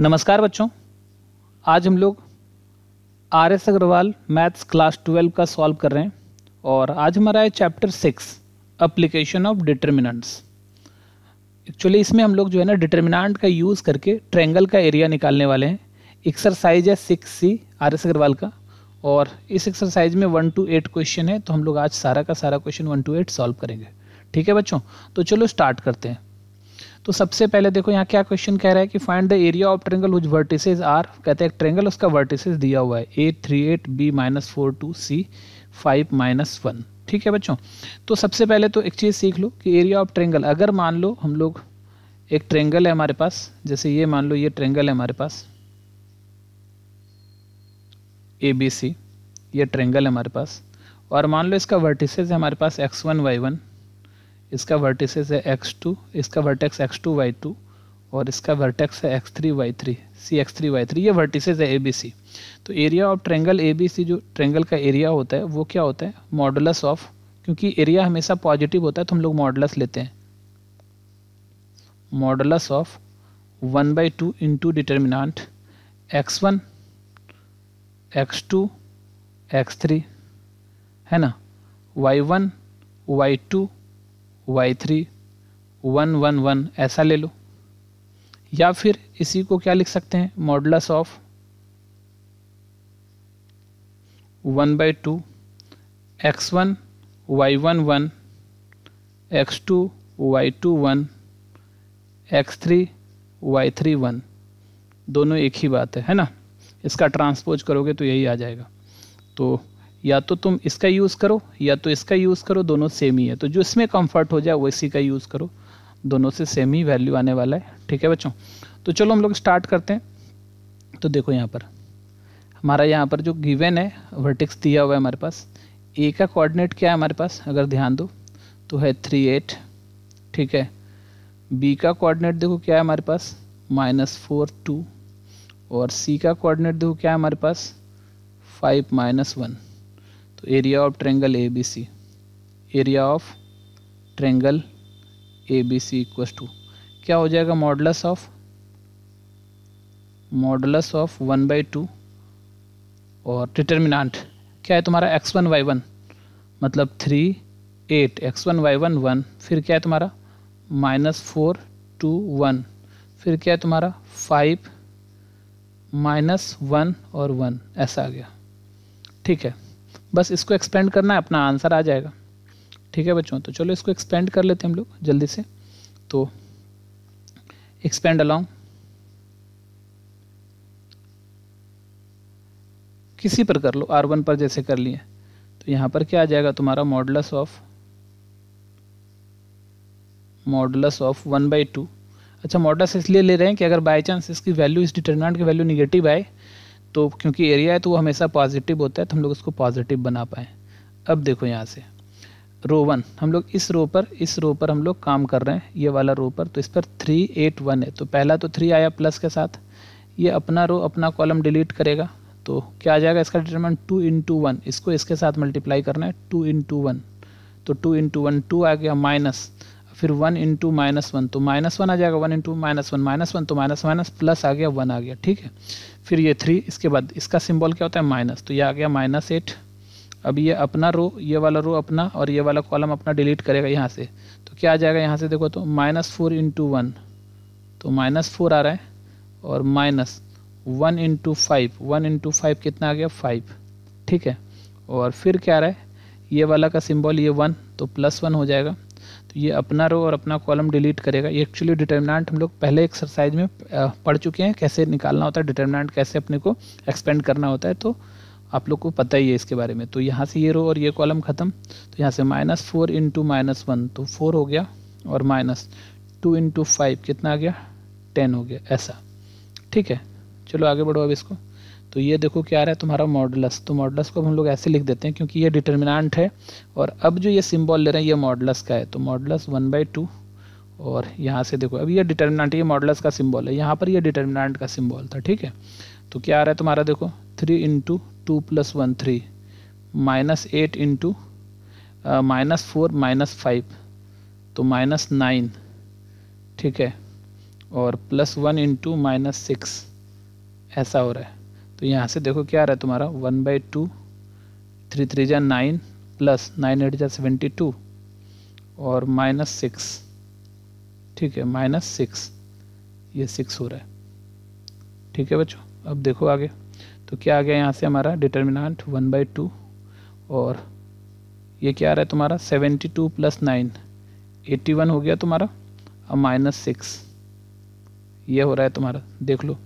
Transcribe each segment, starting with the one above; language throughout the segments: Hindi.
नमस्कार बच्चों आज हम लोग R S Agarwal maths class twelve का सॉल्व कर रहे हैं और आज हमारा है chapter six application of determinants actually इसमें हम लोग जो है ना डिटर्मिनेंट का यूज़ करके ट्रेंगल का एरिया निकालने वाले हैं एक्सरसाइज है six C R S Agarwal का और इस एक्सरसाइज में वन टू एट क्वेश्चन है तो हम लोग आज सारा का सारा question one two eight solve करेंगे ठीक है बच्चों तो चलो स्टार्ट करते हैं तो सबसे पहले देखो यहाँ क्या क्वेश्चन कह रहा है कि find the area of triangle whose vertices are कहते हैं ट्रेंगल उसका वर्टिसेज दिया हुआ है A three eight B minus four two C five minus one ठीक है बच्चों तो सबसे पहले तो एक चीज़ सीख लो कि एरिया ऑफ ट्रेंगल अगर मान लो हम लोग एक ट्रेंगल है हमारे पास जैसे ये मान लो ये ट्रेंगल है हमारे पास ए बी सी ये ट्रेंगल है हमारे पास और मान लो इसका वर्टिसेज है हमारे पास एक्स वन वाई वन इसका वर्टिसेस है एक्स टू इसका vertex X two Y two और इसका वर्टेक्स है X three Y three C X three Y three ये वर्टिसेज है ए बी सी तो area of triangle A B C जो ट्रेंगल का एरिया होता है वो क्या होता है मॉडुलस ऑफ क्योंकि एरिया हमेशा पॉजिटिव होता है तो हम लोग मॉडलस लेते हैं modulus of one by two into determinant x one x two X three है ना Y one Y two Y three one one one ऐसा ले लो या फिर इसी को क्या लिख सकते हैं modulus of one by two x one Y one one x two Y two one x three Y three one दोनों एक ही बात है है ना इसका ट्रांसपोज करोगे तो यही आ जाएगा तो या तो तुम इसका यूज़ करो या तो इसका यूज़ करो दोनों सेम ही है तो जो इसमें कंफर्ट हो जाए वो इसी का यूज़ करो दोनों से सेम ही वैल्यू आने वाला है ठीक है बच्चों तो चलो हम लोग स्टार्ट करते हैं तो देखो यहाँ पर हमारा यहाँ पर जो गिवन है वर्टिक्स दिया हुआ है हमारे पास ए का कोऑर्डिनेट क्या है हमारे पास अगर ध्यान दो तो है थ्री एट ठीक है बी का कोऑर्डिनेट देखो क्या है हमारे पास माइनस फोर टू और सी का कोऑर्डिनेट देखो क्या है हमारे पास फाइव माइनस वन तो area of triangle A B C area of triangle A B C equals to क्या हो जाएगा modulus of modulus of one by two और डिटर्मिनाट क्या है तुम्हारा एक्स वन वाई वन मतलब three eight X one Y one one फिर क्या है तुम्हारा माइनस फोर टू वन फिर क्या है तुम्हारा फाइव माइनस वन और वन ऐसा आ गया ठीक है बस इसको एक्सपेंड करना है अपना आंसर आ जाएगा ठीक है बच्चों तो चलो इसको एक्सपेंड कर लेते हैं हम लोग जल्दी से तो एक्सपेंड अलॉन्ग किसी पर कर लो आर वन पर जैसे कर लिए तो यहां पर क्या आ जाएगा तुम्हारा modulus of modulus of one by two अच्छा मॉडलस इसलिए ले रहे हैं कि अगर बाई चांस इसकी वैल्यू इस डिटर्मिनेंट की वैल्यू निगेटिव आए तो क्योंकि एरिया है तो वो हमेशा पॉजिटिव होता है तो हम लोग उसको पॉजिटिव बना पाए अब देखो यहाँ से रो वन हम लोग इस रो पर इस रो पर हम लोग काम कर रहे हैं ये वाला रो पर तो इस पर थ्री एट वन है तो पहला तो थ्री आया प्लस के साथ ये अपना रो अपना कॉलम डिलीट करेगा तो क्या आ जाएगा इसका डिटर्मन टू इंटू वन इसको इसके साथ मल्टीप्लाई करना है टू इंटू वन तो टू इंटू वन टू आ गया माइनस फिर वन इंटू माइनस वन तो माइनस वन आ जाएगा one into minus one minus one तो माइनस माइनस प्लस आ गया वन आ गया ठीक है फिर ये थ्री इसके बाद इसका सिंबल क्या होता है माइनस तो ये आ गया माइनस एट अब ये अपना रो ये वाला रो अपना और ये वाला कॉलम अपना डिलीट करेगा यहाँ से तो क्या आ जाएगा यहाँ से देखो तो माइनस फोर इंटू वन तो माइनस फोर आ रहा है और minus one into five one into five कितना आ गया फाइव ठीक है और फिर क्या आ रहा है ये वाला का सिंबल ये वन तो प्लस वन हो जाएगा ये अपना रो और अपना कॉलम डिलीट करेगा ये एक्चुअली डिटर्मिनेंट हम लोग पहले एक्सरसाइज में पढ़ चुके हैं कैसे निकालना होता है डिटर्मिनेंट कैसे अपने को एक्सपेंड करना होता है तो आप लोग को पता ही है इसके बारे में तो यहाँ से ये रो और ये कॉलम ख़त्म तो यहाँ से minus four into minus one तो फोर हो गया और माइनस टू इंटू फाइव कितना आ गया टेन हो गया ऐसा ठीक है चलो आगे बढ़ो अब इसको तो ये देखो क्या आ रहा है तुम्हारा मॉडलस तो मॉडलस को हम लोग ऐसे लिख देते हैं क्योंकि ये डिटर्मिनाट है और अब जो ये सिम्बॉल ले रहे हैं ये मॉडलस का है तो मॉडलस वन बाई टू और यहाँ से देखो अब ये डिटर्मिनांट ये मॉडलस का सिम्बॉल है यहाँ पर ये डिटर्मिनाट का सिम्बॉल था ठीक है तो क्या आ रहा है तुम्हारा देखो three into two plus one three minus eight into minus four minus five तो माइनस नाइन ठीक है और plus one into minus six ऐसा हो रहा है तो यहाँ से देखो क्या आ रहा है तुम्हारा one by two three three जा नाइन प्लस नाइन एट जा सेवेंटी टू और माइनस सिक्स ठीक है माइनस सिक्स ये सिक्स हो रहा है ठीक है बच्चों अब देखो आगे तो क्या आ गया यहाँ से हमारा डिटर्मिनाट वन बाई टू और ये क्या आ रहा है तुम्हारा seventy two plus nine eighty one हो गया तुम्हारा और माइनस सिक्स ये हो रहा है तुम्हारा देख लो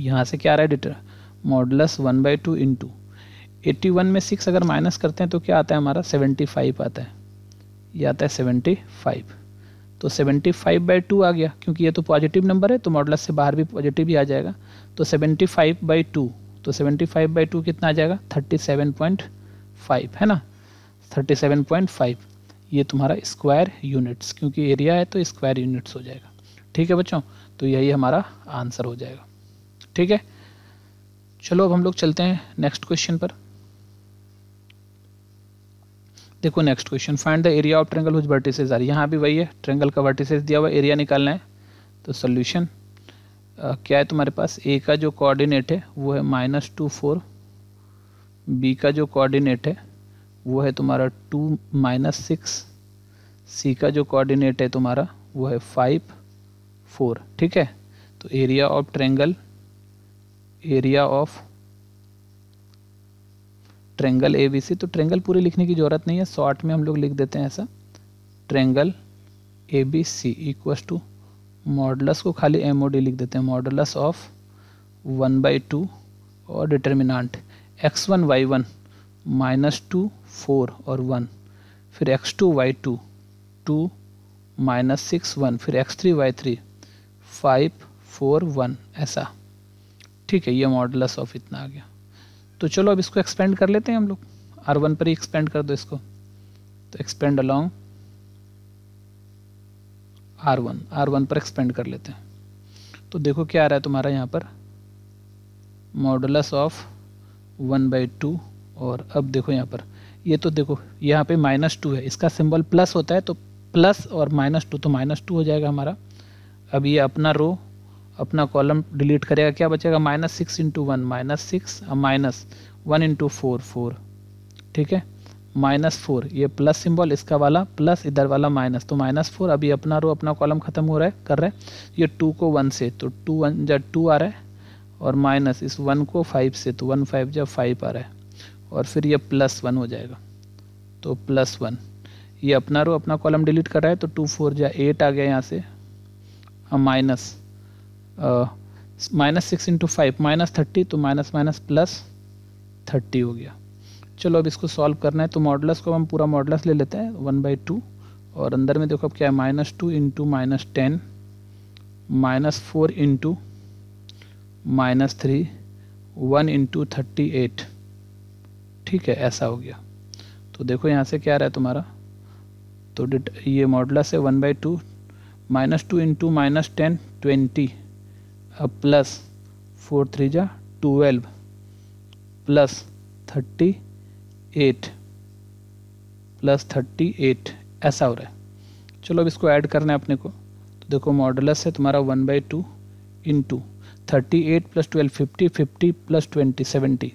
यहाँ से क्या आ रहा है data modulus one by two into eighty one में सिक्स अगर माइनस करते हैं तो क्या आता है हमारा सेवेंटी फाइव आता है ये आता है सेवेंटी फाइव तो सेवेंटी फाइव बाई टू आ गया क्योंकि ये तो पॉजिटिव नंबर है तो मॉडलस से बाहर भी पॉजिटिव ही आ जाएगा तो सेवेंटी फाइव बाई टू तो सेवेंटी फाइव बाई टू कितना आ जाएगा थर्टी सेवन पॉइंट फाइव है ना थर्टी सेवन पॉइंट फाइव ये तुम्हारा स्क्वायर यूनिट्स क्योंकि एरिया है तो स्क्वायर यूनिट्स हो जाएगा ठीक है बच्चों तो यही हमारा आंसर हो जाएगा ठीक है चलो अब हम लोग चलते हैं नेक्स्ट क्वेश्चन पर देखो next question find the area of triangle whose vertices are यहाँ भी वही है ट्रेंगल का वर्टिसेज दिया हुआ एरिया निकालना है तो सोल्यूशन क्या है तुम्हारे पास ए का जो कोऑर्डिनेट है वो है माइनस टू फोर बी का जो कोऑर्डिनेट है वो है तुम्हारा टू माइनस सिक्स सी का जो कोऑर्डिनेट है तुम्हारा वो है फाइव फोर ठीक है तो area of triangle area of triangle A B C तो ट्रेंगल पूरे लिखने की ज़रूरत नहीं है शॉर्ट में हम लोग लिख देते हैं ऐसा triangle A B C equals to modulus को खाली एम ओ डी लिख देते हैं modulus of one by two और determinant x one Y one minus two four और वन फिर x two Y two two minus six one फिर x three Y three five four one ऐसा ठीक है ये मॉडलस ऑफ इतना आ गया तो चलो अब इसको एक्सपेंड कर लेते हैं हम लोग आर वन पर ही एक्सपेंड कर दो इसको तो expand along R one R one पर एक्सपेंड कर लेते हैं तो देखो क्या आ रहा है तुम्हारा यहाँ पर modulus of one by two और अब देखो यहाँ पर ये तो देखो यहाँ पे माइनस टू है इसका सिंबल प्लस होता है तो प्लस और माइनस टू तो माइनस टू हो जाएगा हमारा अब ये अपना रो अपना कॉलम डिलीट करेगा क्या बचेगा minus six into one minus six minus one into four four ठीक है माइनस फोर ये प्लस सिंबल इसका वाला प्लस इधर वाला माइनस तो माइनस फोर अभी अपना रो अपना कॉलम खत्म हो रहा है कर रहे हैं ये टू को वन से तो टू वन जब टू आ रहा है और माइनस इस वन को फाइव से तो वन फाइव जब फाइव आ रहा है और फिर ये प्लस वन हो जाएगा तो प्लस वन ये अपना रो अपना कॉलम डिलीट कर रहा है तो टू फोर जा एट आ गया यहाँ से minus uh, minus six into five minus thirty तो माइनस माइनस प्लस थर्टी हो गया चलो अब इसको सॉल्व करना है तो मॉडल्स को हम पूरा मॉडल्स ले लेते हैं वन बाई टू और अंदर में देखो अब क्या है minus two into minus ten minus four into minus three one into thirty eight ठीक है ऐसा हो गया तो देखो यहाँ से क्या रहा है तुम्हारा तो ये मॉडल्स है one by two minus two into minus ten twenty अब प्लस फोर थ्री जा twelve plus thirty eight plus thirty eight ऐसा हो रहा है चलो अब इसको ऐड करना है अपने को तो देखो मॉडलस है तुम्हारा one by two into thirty eight plus twelve fifty fifty plus twenty seventy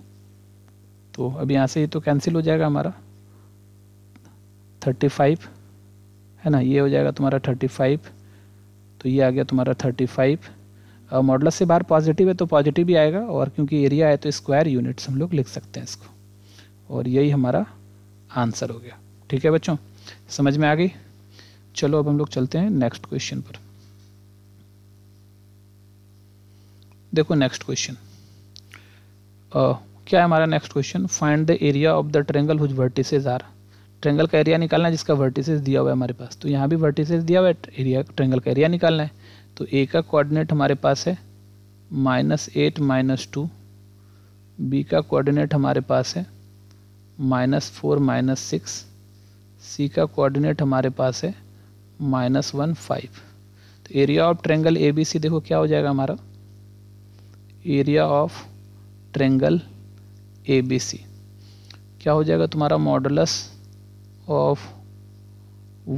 तो अब यहाँ से ये तो कैंसिल हो जाएगा हमारा थर्टी फाइव है ना ये हो जाएगा तुम्हारा थर्टी फाइव तो ये आ गया तुम्हारा थर्टी फाइव मॉडलस से बाहर पॉजिटिव है तो पॉजिटिव भी आएगा और क्योंकि एरिया है तो स्क्वायर यूनिट्स हम लोग लिख सकते हैं इसको और यही हमारा आंसर हो गया ठीक है बच्चों समझ में आ गई चलो अब हम लोग चलते हैं नेक्स्ट क्वेश्चन पर देखो नेक्स्ट क्वेश्चन क्या है हमारा next question find the area of the triangle whose vertices are triangle का एरिया निकालना है जिसका वर्टिसेज दिया हुआ है हमारे पास तो यहाँ भी वर्टिसेज दिया हुआ है एरिया ट्रेंगल का एरिया निकालना है तो ए का कोऑर्डिनेट हमारे पास है minus eight minus two B का कोऑर्डिनेट हमारे पास है minus four minus six C का कोऑर्डिनेट हमारे पास है माइनस वन फाइव तो area of triangle A B C देखो क्या हो जाएगा हमारा area of triangle A B C क्या हो जाएगा तुम्हारा modulus of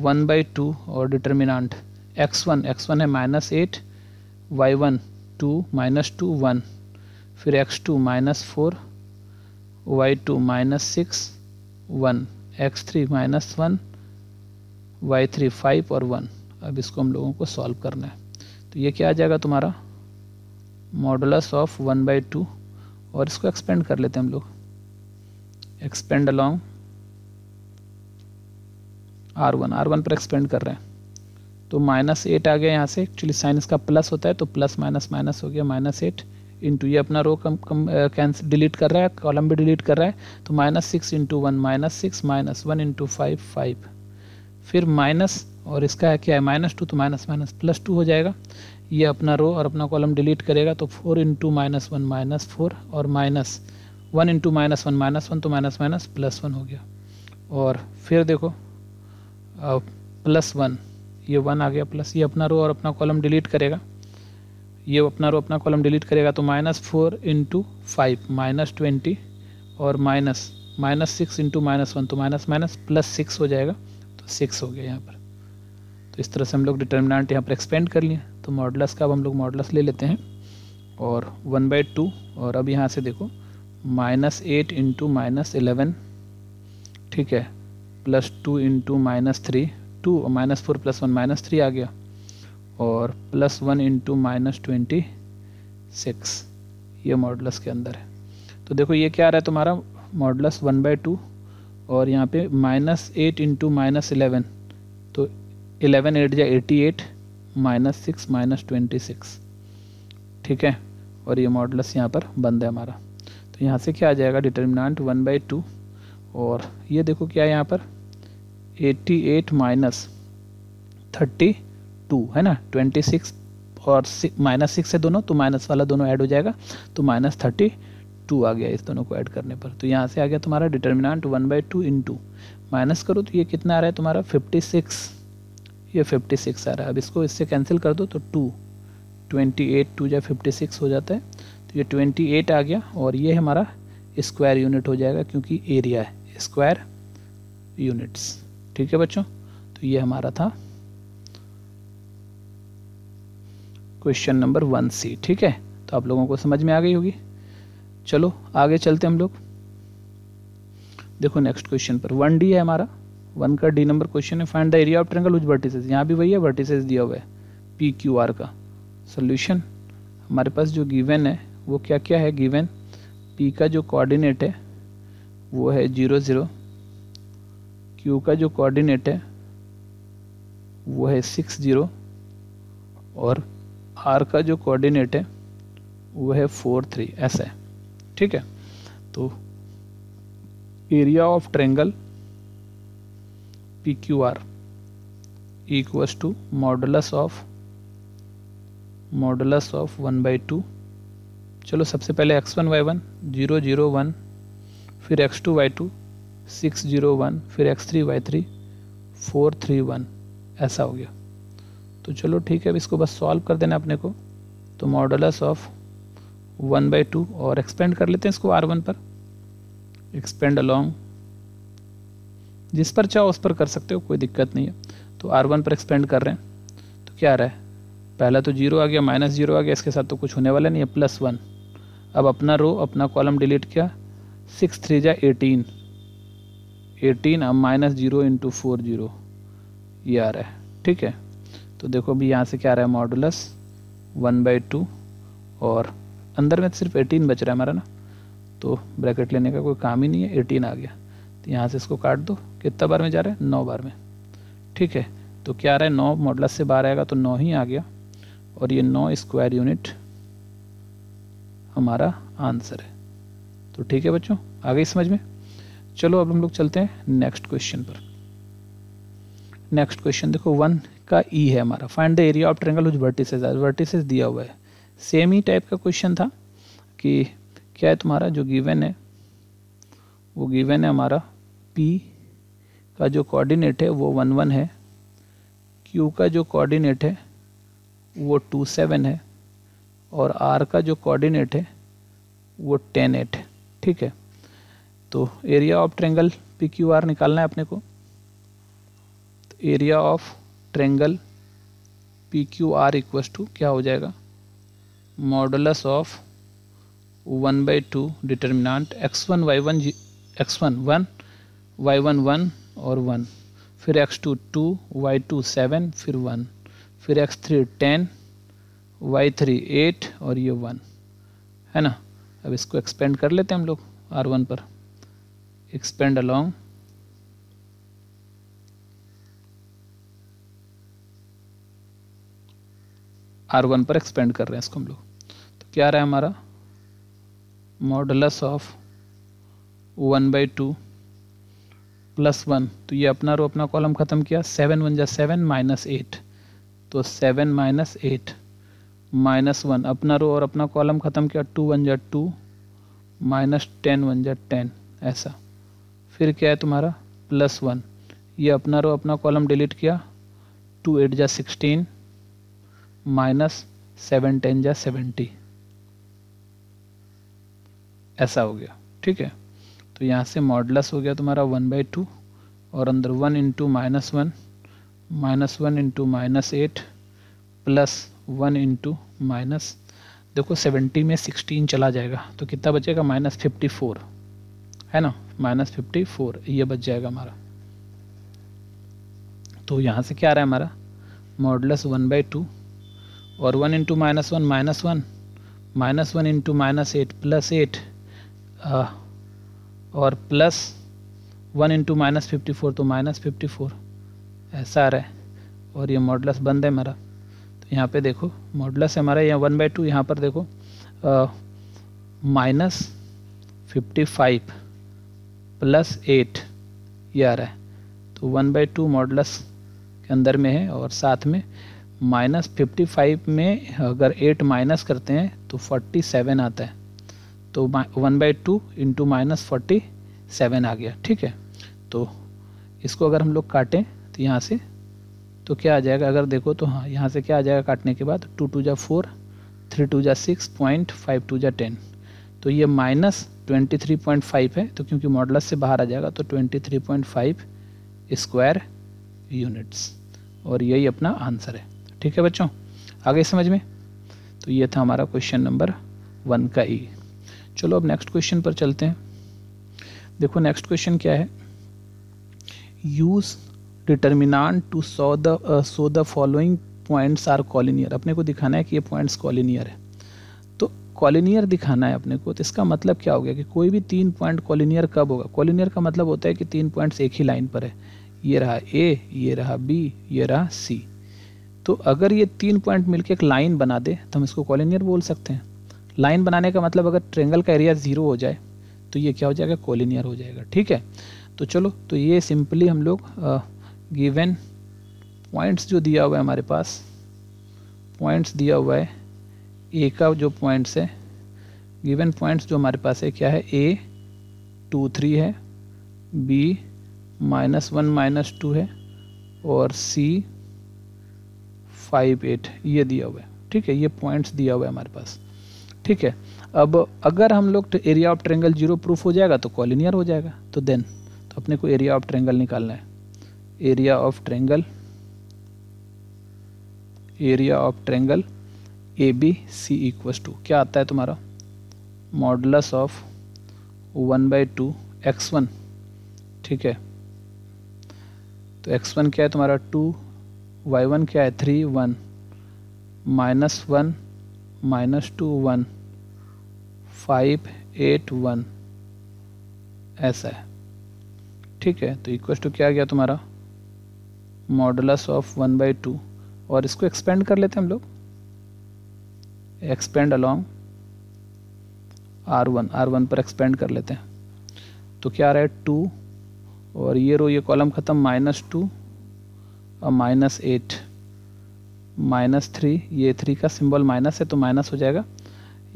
one by two और determinant X one x one है minus eight Y one two minus two one फिर x two minus four Y two minus six one x three minus one Y three five और वन अब इसको हम लोगों को सॉल्व करना है तो ये क्या आ जाएगा तुम्हारा modulus of one by two और इसको एक्सपेंड कर लेते हैं हम लोग expand along R one R one पर एक्सपेंड कर रहे हैं तो माइनस एट आ गया यहाँ से एक्चुअली साइन इसका प्लस होता है तो प्लस माइनस माइनस हो गया माइनस एट इंटू ये अपना रो कम कम कैंसिल डिलीट कर रहा है कॉलम भी डिलीट कर रहा है तो minus six into one minus six minus one into five five फिर माइनस और इसका है क्या है माइनस टू तो माइनस माइनस प्लस टू हो जाएगा ये अपना रो और अपना कॉलम डिलीट करेगा तो four into minus one minus four और minus one into minus one minus one तो माइनस माइनस प्लस वन हो गया और फिर देखो प्लस वन ये वन आ गया प्लस ये अपना रो और अपना कॉलम डिलीट करेगा ये अपना रो अपना कॉलम डिलीट करेगा तो minus four into five minus twenty और minus minus six into minus one तो माइनस माइनस प्लस सिक्स हो जाएगा तो सिक्स हो गया यहाँ पर तो इस तरह से हम लोग डिटर्मिनाट यहाँ पर एक्सपेंड कर लिए तो मॉडलस का अब हम लोग मॉडल्स ले लेते हैं और वन बाई टू और अब यहाँ से देखो minus eight into minus eleven ठीक है plus two into minus three two और minus four plus one minus three आ गया और plus one into minus twenty six ये मॉडलस के अंदर है तो देखो ये क्या आ रहा है तुम्हारा मॉडलस वन बाई टू और यहाँ पे minus eight into minus eleven तो इलेवन एट या eighty eight minus six minus twenty six ठीक है और ये मॉडलस यहाँ पर बंद है हमारा तो यहाँ से क्या आ जाएगा डिटर्मिनाट वन बाई टू और ये देखो क्या है यहाँ पर eighty eight minus thirty two है ना ट्वेंटी सिक्स और माइनस सिक्स है दोनों तो माइनस वाला दोनों ऐड हो जाएगा तो माइनस थर्टी टू आ गया इस दोनों को ऐड करने पर तो यहाँ से आ गया तुम्हारा determinant one by two into minus करो तो ये कितना आ रहा है तुम्हारा फिफ्टी सिक्स ये फिफ्टी सिक्स आ रहा है अब इसको इससे कैंसिल कर दो तो टू ट्वेंटी एट टू या फिफ्टी सिक्स हो जाता है तो ये ट्वेंटी एट आ गया और ये हमारा स्क्वायर यूनिट हो जाएगा क्योंकि एरिया है स्क्वायर यूनिट्स ठीक है बच्चों तो ये हमारा था क्वेश्चन नंबर वन सी ठीक है तो आप लोगों को समझ में आ गई होगी चलो आगे चलते हम लोग देखो नेक्स्ट क्वेश्चन पर वन डी है हमारा वन का डी नंबर क्वेश्चन है find the area of triangle with vertices यहाँ भी वही है वर्टिसेस दिया हुआ है पी क्यू आर का सोल्यूशन हमारे पास जो गिवन है वो क्या क्या है गिवन पी का जो कोऑर्डिनेट है वो है जीरो ज़ीरो क्यू का जो कोऑर्डिनेट है वो है सिक्स ज़ीरो और आर का जो कोऑर्डिनेट है वो है फोर थ्री ऐसा है ठीक है तो area of triangle P Q R equals to modulus of modulus of one by two चलो सबसे पहले x one Y one zero zero one फिर x two Y two six zero one फिर x three Y three four three one ऐसा हो गया तो चलो ठीक है अब इसको बस सॉल्व कर देना अपने को तो modulus of one by two और एक्सपेंड कर लेते हैं इसको आर वन पर एक्सपेंड अलॉन्ग जिस पर चाहो उस पर कर सकते हो कोई दिक्कत नहीं है तो आर वन पर एक्सपेंड कर रहे हैं तो क्या आ रहा है पहला तो जीरो आ गया माइनस जीरो आ गया इसके साथ तो कुछ होने वाला नहीं है प्लस वन अब अपना रो अपना कॉलम डिलीट किया सिक्स थ्री जा एटीन एटीन अब minus zero into four zero ये आ रहा है ठीक है तो देखो अभी यहाँ से क्या आ रहा है मॉडुलस वन बाई टू और अंदर में तो सिर्फ एटीन बच रहा है हमारा ना तो ब्रैकेट लेने का कोई काम ही नहीं है एटीन आ गया तो यहाँ से इसको काट दो कितना बार में जा रहा है नौ बार में ठीक है तो क्या आ रहा है नौ मॉडलस से बाहर आएगा तो नौ ही आ गया और ये नौ स्क्वायर यूनिट हमारा आंसर है तो ठीक है बच्चों आ गई समझ में चलो अब हम लोग चलते हैं नेक्स्ट क्वेश्चन पर नेक्स्ट क्वेश्चन देखो वन का ई e है हमारा find the area of triangle with vertices vertices दिया हुआ है सेम ही टाइप का क्वेश्चन था कि क्या है तुम्हारा जो गिवन है वो गिवन है हमारा पी का जो कोऑर्डिनेट है वो वन वन है क्यू का जो कोऑर्डिनेट है वो टू सेवन है और आर का जो कोऑर्डिनेट है वो टेन एट ठीक है तो area of triangle P Q R निकालना है अपने को तो area of triangle P Q R equals to क्या हो जाएगा modulus of one by two determinant x one Y one G x one one Y one one और वन फिर x two two Y two seven फिर वन फिर x three ten y three eight और ये वन है ना अब इसको एक्सपेंड कर लेते हैं हम लोग आर वन पर expand along आर वन पर एक्सपेंड कर रहे हैं इसको हम लोग तो क्या रहा है हमारा modulus of one by two plus one तो ये अपना रो अपना कॉलम ख़त्म किया सेवन वन जा सेवन माइनस एट तो seven minus eight minus one अपना रो और अपना कॉलम ख़त्म किया टू वन जा टू माइनस टेन वन जा टेन ऐसा फिर क्या है तुम्हारा प्लस वन ये अपना रो अपना कॉलम डिलीट किया टू एट जा सिक्सटीन माइनस सेवन टेन जा सेवेंटी ऐसा हो गया ठीक है तो यहाँ से मॉडलस हो गया तुम्हारा वन बाई टू और अंदर one into minus one minus one into minus eight plus one into minus देखो सेवेंटी में सिक्सटीन चला जाएगा तो कितना बचेगा माइनस फिफ्टी फोर है ना माइनस फिफ्टी फोर ये बच जाएगा हमारा तो यहाँ से क्या आ रहा है हमारा मॉडलस वन बाई टू और one into minus one minus one minus one into minus eight plus eight और plus one into minus fifty four तो माइनस फिफ्टी फोर ऐसा आ रहा है और ये मॉडलस बंद है हमारा तो यहाँ पे देखो मॉडलस है हमारा यहाँ वन बाई टू यहाँ पर देखो minus fifty five plus eight ये आ रहा है तो वन बाई टू मॉडलस के अंदर में है और साथ में माइनस फिफ्टी फाइव में अगर एट माइनस करते हैं तो फोर्टी सेवन आता है तो one by two into minus forty seven आ गया ठीक है तो इसको अगर हम लोग काटें तो यहाँ से तो क्या आ जाएगा अगर देखो तो हाँ यहाँ से क्या आ जाएगा काटने के बाद टू टू जा फोर थ्री टू जा सिक्स पॉइंट फाइव टू जा टेन तो ये minus twenty three point five है तो क्योंकि मॉडल से बाहर आ जाएगा तो twenty three point five square units और यही अपना आंसर है ठीक है बच्चों आगे समझ में तो ये था हमारा क्वेश्चन नंबर वन का ई e। चलो अब नेक्स्ट क्वेश्चन पर चलते हैं देखो नेक्स्ट क्वेश्चन क्या है use determinant to show the show the following points are collinear अपने को दिखाना है कि ये पॉइंट्स कॉलिनियर है कॉलिनियर दिखाना है अपने को तो इसका मतलब क्या हो गया कि कोई भी तीन पॉइंट कॉलिनियर कब होगा कॉलिनियर का मतलब होता है कि तीन पॉइंट्स एक ही लाइन पर है ये रहा ए ये रहा बी ये रहा सी तो अगर ये तीन पॉइंट मिलकर एक लाइन बना दे तो हम इसको कॉलिनियर बोल सकते हैं लाइन बनाने का मतलब अगर ट्रेंगल का एरिया ज़ीरो हो जाए तो ये क्या हो जाएगा कॉलिनियर हो जाएगा ठीक है तो चलो तो ये सिंपली हम लोग गिवेन पॉइंट्स जो दिया हुआ है हमारे पास पॉइंट्स दिया हुआ है ए का जो पॉइंट्स है गिवन पॉइंट्स जो हमारे पास है क्या है ए टू थ्री है B minus one minus two है और सी फाइव एट ये दिया हुआ है ठीक है ये पॉइंट्स दिया हुआ है हमारे पास ठीक है अब अगर हम लोग area of triangle zero proof हो जाएगा तो कॉलिनियर हो जाएगा तो देन तो अपने को एरिया ऑफ ट्रेंगल निकालना है area of triangle area of triangle A B C equals to क्या आता है तुम्हारा modulus of one by two x one ठीक है तो एक्स वन क्या है तुम्हारा टू वाई वन क्या है three one minus one minus two one five eight one ऐसा है ठीक है तो इक्वस टू क्या गया तुम्हारा modulus of one by two और इसको एक्सपेंड कर लेते हैं हम लोग expand along R one R one पर एक्सपेंड कर लेते हैं तो क्या आ रहा है टू और ये रो ये कॉलम ख़त्म माइनस टू और माइनस एट माइनस थ्री ये थ्री का सिंबल माइनस है तो माइनस हो जाएगा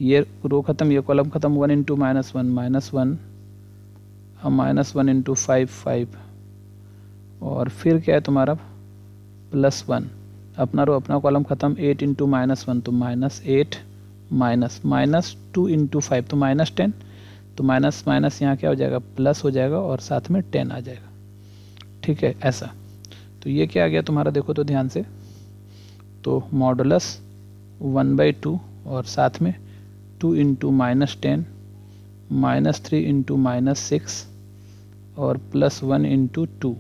ये रो ख़त्म ये कॉलम ख़त्म one into minus one minus one और minus one into five five और फिर क्या है तुम्हारा प्लस वन अपना रो अपना कॉलम ख़त्म एट इंटू माइनस वन तो minus eight minus minus two into five तो माइनस टेन तो माइनस माइनस यहाँ क्या हो जाएगा प्लस हो जाएगा और साथ में टेन आ जाएगा ठीक है ऐसा तो ये क्या आ गया तुम्हारा देखो तो ध्यान से तो मॉडलस वन बाई टू और साथ में two into minus ten minus three into minus six और प्लस वन इंटू टू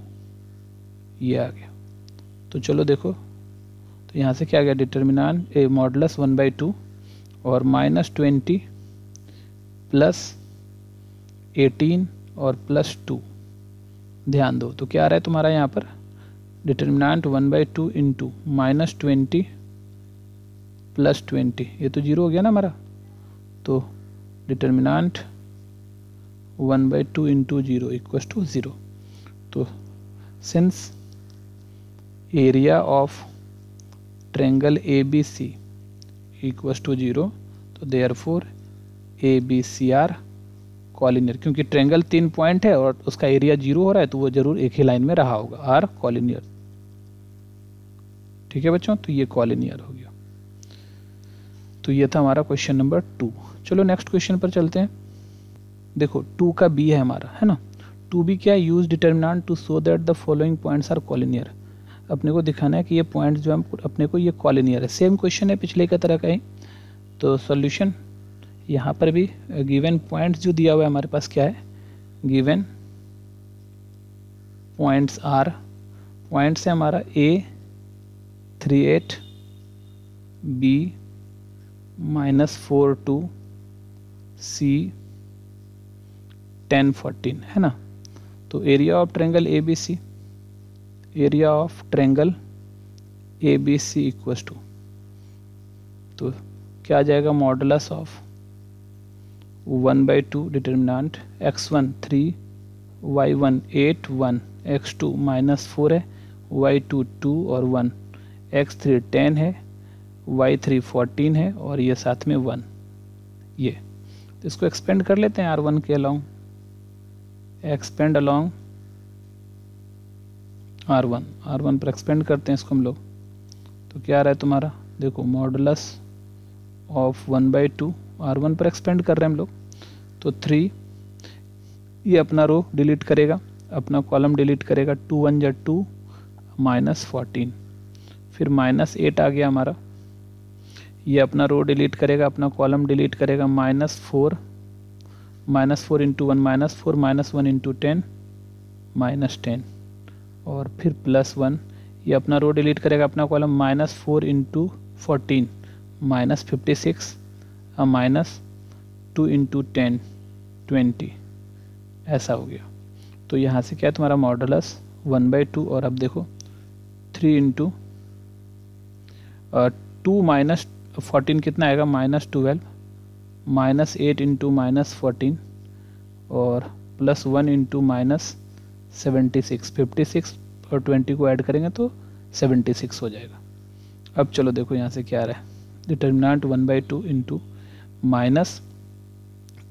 ये आ गया तो चलो देखो तो यहाँ से क्या गया determinant a modulus one by two और माइनस ट्वेंटी प्लस एटीन और प्लस टू ध्यान दो तो क्या आ रहा है तुम्हारा यहाँ पर determinant one by two into minus twenty plus twenty ये तो जीरो हो गया ना हमारा तो determinant one by two into zero equal to zero तो since area of triangle A B C equals to zero तो therefore A B C are collinear क्योंकि ट्रेंगल तीन पॉइंट है और उसका एरिया जीरो हो रहा है तो वो जरूर एक ही लाइन में रहा होगा आर कॉलिनियर ठीक है बच्चों तो ये कॉलिनियर हो गया तो ये था हमारा क्वेश्चन नंबर टू चलो नेक्स्ट क्वेश्चन पर चलते हैं देखो टू का बी है हमारा है ना टू बी क्या use determinant to show that the following points are collinear अपने को दिखाना है कि ये पॉइंट जो हम अपने को ये कॉलिनियर है सेम क्वेश्चन है पिछले का तरह का ही तो सॉल्यूशन यहाँ पर भी गिवन पॉइंट्स जो दिया हुआ है हमारे पास क्या है गिवन पॉइंट्स आर पॉइंट्स है हमारा A three eight B minus four two C ten fourteen है ना तो area of triangle A B C area of triangle A B C equals to तो क्या आ जाएगा modulus of one by two determinant x one three y one eight one x two minus four है वाई टू टू और वन एक्स थ्री टेन है वाई थ्री फोर्टीन है और ये साथ में वन ये तो इसको एक्सपेंड कर लेते हैं आर वन के along expand along R one R one पर एक्सपेंड करते हैं इसको हम लोग तो क्या आ रहा है तुम्हारा देखो modulus of one by two R one पर एक्सपेंड कर रहे हैं हम लोग तो थ्री ये अपना रो डिलीट करेगा अपना कॉलम डिलीट करेगा टू वन या टू माइनस फोर्टीन फिर माइनस एट आ गया हमारा ये अपना रो डिलीट करेगा अपना कॉलम डिलीट करेगा minus four minus four into one minus four minus one into ten minus ten और फिर प्लस वन ये अपना रो डिलीट करेगा अपना column minus four into fourteen minus fifty six और minus two into ten twenty ऐसा हो गया तो यहाँ से क्या है तुम्हारा मॉडलस वन बाई टू और अब देखो three into two minus fourteen कितना आएगा minus twelve minus eight into minus fourteen और plus one into minus seventy six fifty six और ट्वेंटी को ऐड करेंगे तो सेवेंटी सिक्स हो जाएगा अब चलो देखो यहाँ से क्या आ रहा है determinant one by two into minus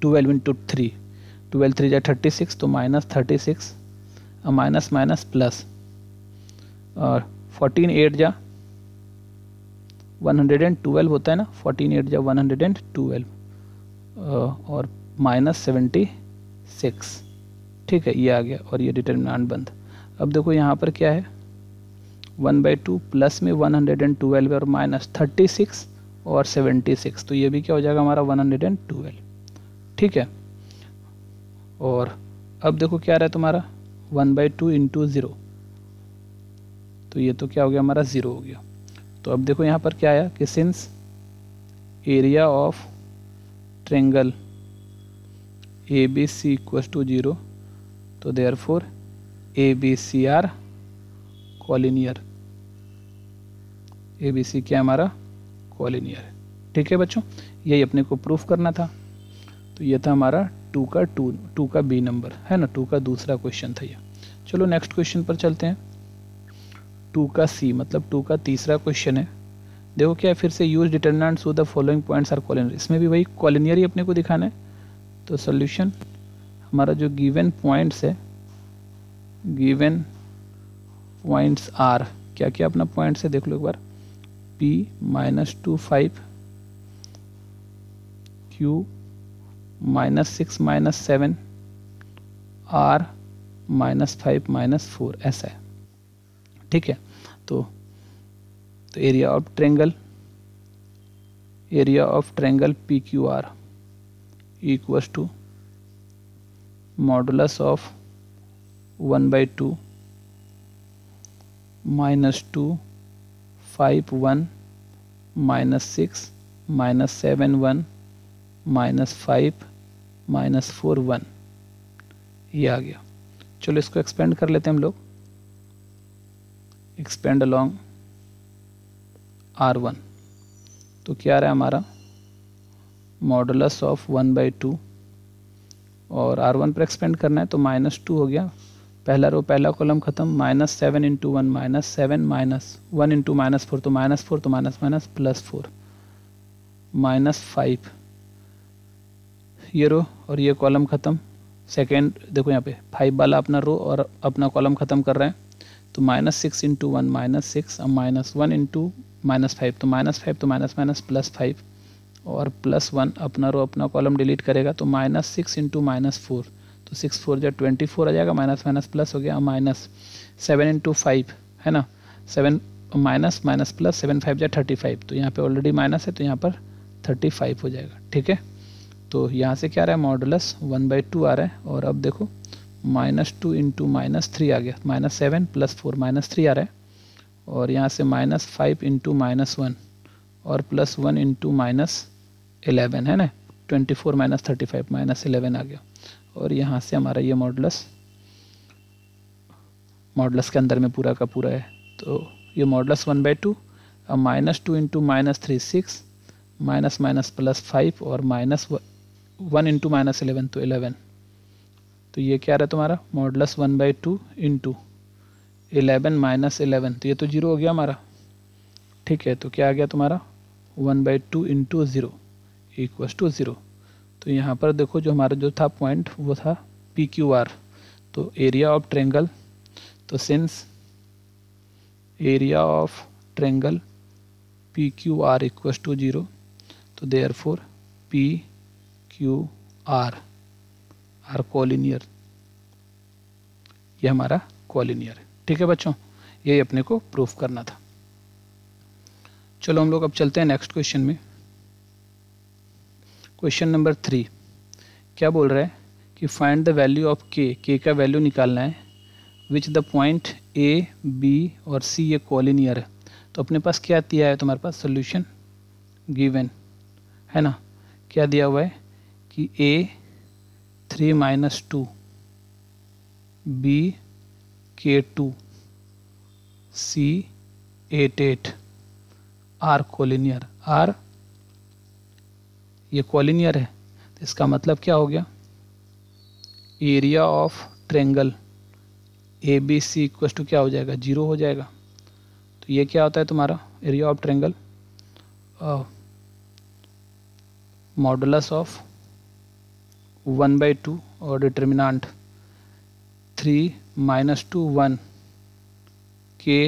twelve into three twelve three जाए थर्टी सिक्स तो minus thirty six minus minus plus और फोर्टीन एट जा वन हंड्रेड एंड ट्वेल्व होता है ना फोर्टीन एट जा वन हंड्रेड एंड ट्वेल्व और माइनस सेवेंटी सिक्स ठीक है ये आ गया और ये डिटर्मिनाट बंद अब देखो यहाँ पर क्या है वन बाई टू प्लस में वन हंड्रेड एंड ट्वेल्व और माइनस थर्टी सिक्स और सेवेंटी सिक्स तो ये भी क्या हो जाएगा हमारा वन हंड्रेड एंड ट्वेल्व ठीक है और अब देखो क्या रहा है तुम्हारा one by two into zero तो ये तो क्या हो गया हमारा ज़ीरो हो गया तो अब देखो यहाँ पर क्या आया कि since area of triangle A B C equal to zero तो therefore A B C are collinear A B C क्या हमारा कॉलिनियर ठीक है बच्चों यही अपने को प्रूफ करना था तो ये था हमारा टू का टू टू का बी नंबर है ना टू का दूसरा क्वेश्चन था ये चलो नेक्स्ट क्वेश्चन पर चलते हैं टू का सी मतलब टू का तीसरा क्वेश्चन है देखो क्या फिर से use determinants with the following points are collinear इसमें भी वही कॉलिनियर ही अपने को दिखाना है तो सोल्यूशन हमारा जो गिवन पॉइंट्स है गिवन पॉइंट्स आर क्या क्या अपना पॉइंट्स है देख लो एक बार P minus two five Q minus six minus seven R minus five minus four ऐसा है ठीक है तो तो area of triangle area of triangle P Q R equals to modulus of one by two minus two five one minus six minus seven one minus five minus four one ये आ गया चलो इसको एक्सपेंड कर लेते हैं हम लोग एक्सपेंड अलोंग आर वन तो क्या रहा है हमारा modulus of one by two और आर वन पर एक्सपेंड करना है तो माइनस टू हो गया पहला रो पहला कॉलम खत्म minus seven into one minus seven minus one into minus four तो माइनस फोर तो minus minus plus four minus five ये रो और ये कॉलम ख़त्म सेकेंड देखो यहाँ पे फाइव वाला अपना रो और अपना कॉलम ख़त्म कर रहे हैं तो minus six into one minus six और minus one into minus five तो माइनस फाइव तो माइनस माइनस प्लस फाइव और प्लस वन अपना रो अपना कॉलम डिलीट करेगा तो minus six into minus four तो सिक्स फोर जो ट्वेंटी फोर आ जाएगा माइनस माइनस प्लस हो गया माइनस सेवन इंटू फाइव है ना seven minus minus plus seven five जो थर्टी फाइव तो यहाँ पे ऑलरेडी माइनस है तो यहाँ पर थर्टी फाइव हो जाएगा ठीक है तो यहाँ से क्या आ रहा है मॉडुलस वन बाई टू आ रहा है और अब देखो minus two into minus three आ गया minus seven plus four minus three आ रहा है और यहाँ से minus five into minus one और plus one into minus eleven है ना twenty four minus thirty five minus eleven आ गया और यहाँ से हमारा ये मॉडलस मॉडलस के अंदर में पूरा का पूरा है तो ये मॉडलस वन बाई टू अब minus two into minus three six minus minus plus five और minus one into minus eleven तो एलेवन तो ये क्या रहा है तुम्हारा modulus one by two into eleven minus eleven तो ये तो जीरो हो गया हमारा ठीक है तो क्या आ गया तुम्हारा one by two into zero equals to zero तो यहाँ पर देखो जो हमारा जो था पॉइंट वो था पी क्यू आर तो एरिया ऑफ ट्रेंगल तो since area of triangle P Q R equals to zero तो therefore P Q R are collinear ये हमारा कॉलिनियर ठीक है बच्चों यही अपने को प्रूफ करना था चलो हम लोग अब चलते हैं नेक्स्ट क्वेश्चन में क्वेश्चन नंबर थ्री क्या बोल रहा है कि फाइंड द वैल्यू ऑफ के के का वैल्यू निकालना है which the point A B और सी ये कॉलिनियर है तो अपने पास क्या दिया है तुम्हारे पास सोल्यूशन गिवन है ना क्या दिया हुआ है कि A three minus two B k two C eight eight are collinear are ये कोलिनियर है तो इसका मतलब क्या हो गया area of triangle A B C equal to क्या हो जाएगा जीरो हो जाएगा तो ये क्या होता है तुम्हारा area of triangle modulus of one by two और determinant three minus two one k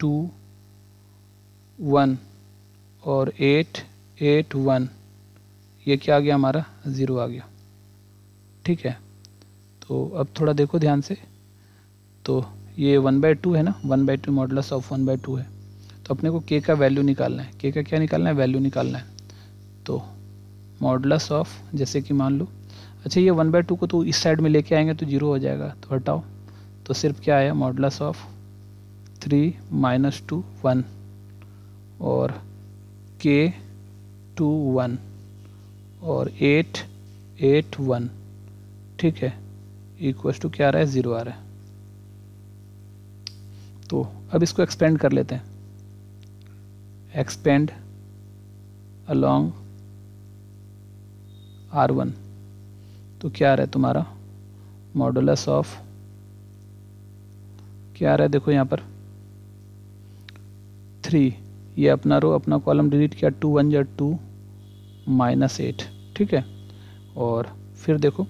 two one और एट एट वन ये क्या आ गया हमारा ज़ीरो आ गया ठीक है तो अब थोड़ा देखो ध्यान से तो ये वन बाई टू है ना one by two modulus of one by two है तो अपने को के का वैल्यू निकालना है के का क्या निकालना है वैल्यू निकालना है तो मॉडलस ऑफ जैसे कि मान लो अच्छा ये वन बाई टू को तो इस साइड में लेके आएंगे तो जीरो हो जाएगा तो हटाओ तो सिर्फ क्या आया modulus of three minus two one और के टू वन और एट एट वन ठीक है इक्व टू क्या आ रहा है ज़ीरो आ रहा है तो अब इसको एक्सपेंड कर लेते हैं एक्सपेंड अलोंग आर वन तो क्या आ रहा है तुम्हारा मॉडुलस ऑफ क्या आ रहा है देखो यहाँ पर थ्री ये अपना रो अपना कॉलम डिलीट किया टू वन या टू माइनस एट ठीक है और फिर देखो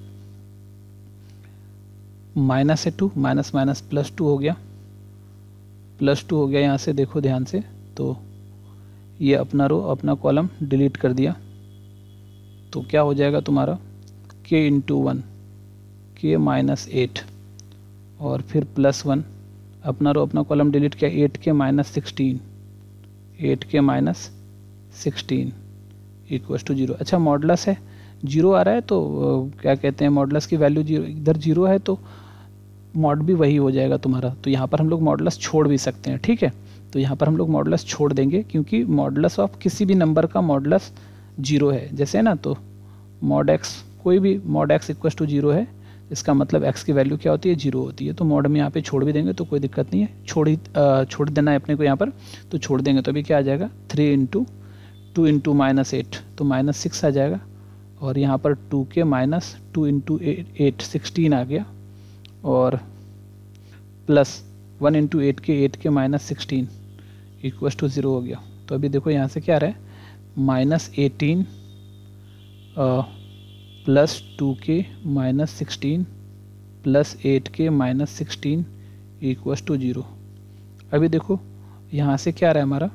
माइनस है two minus minus plus two हो गया प्लस टू हो गया यहाँ से देखो ध्यान से तो ये अपना रो अपना कॉलम डिलीट कर दिया तो क्या हो जाएगा तुम्हारा k two one k minus eight और फिर प्लस वन अपना रो अपना कॉलम डिलीट किया eight k minus sixteen eight k minus sixteen equals to zero अच्छा मॉडलस है जीरो आ रहा है तो क्या कहते हैं मॉडलस की वैल्यू जीरो इधर जीरो है तो मॉड भी वही हो जाएगा तुम्हारा तो यहाँ पर हम लोग मॉडलस छोड़ भी सकते हैं ठीक है तो यहाँ पर हम लोग मॉडलस छोड़ देंगे क्योंकि मॉडलस ऑफ किसी भी नंबर का मॉडलस जीरो है जैसे ना तो मॉड एक्स कोई भी mod x equals to zero है इसका मतलब एक्स की वैल्यू क्या होती है जीरो होती है तो मॉड में यहाँ पे छोड़ भी देंगे तो कोई दिक्कत नहीं है छोड़ छोड़ देना है अपने को यहाँ पर तो छोड़ देंगे तो अभी क्या आ जाएगा three into two into minus eight तो माइनस सिक्स आ जाएगा और यहाँ पर two k minus two into eight sixteen आ गया और plus one into eight k eight k minus sixteen equals to zero हो गया तो अभी देखो यहाँ से क्या आ रहा है minus eighteen plus two k minus sixteen plus eight k minus sixteen equals to zero अभी देखो यहाँ से क्या आ रहा है हमारा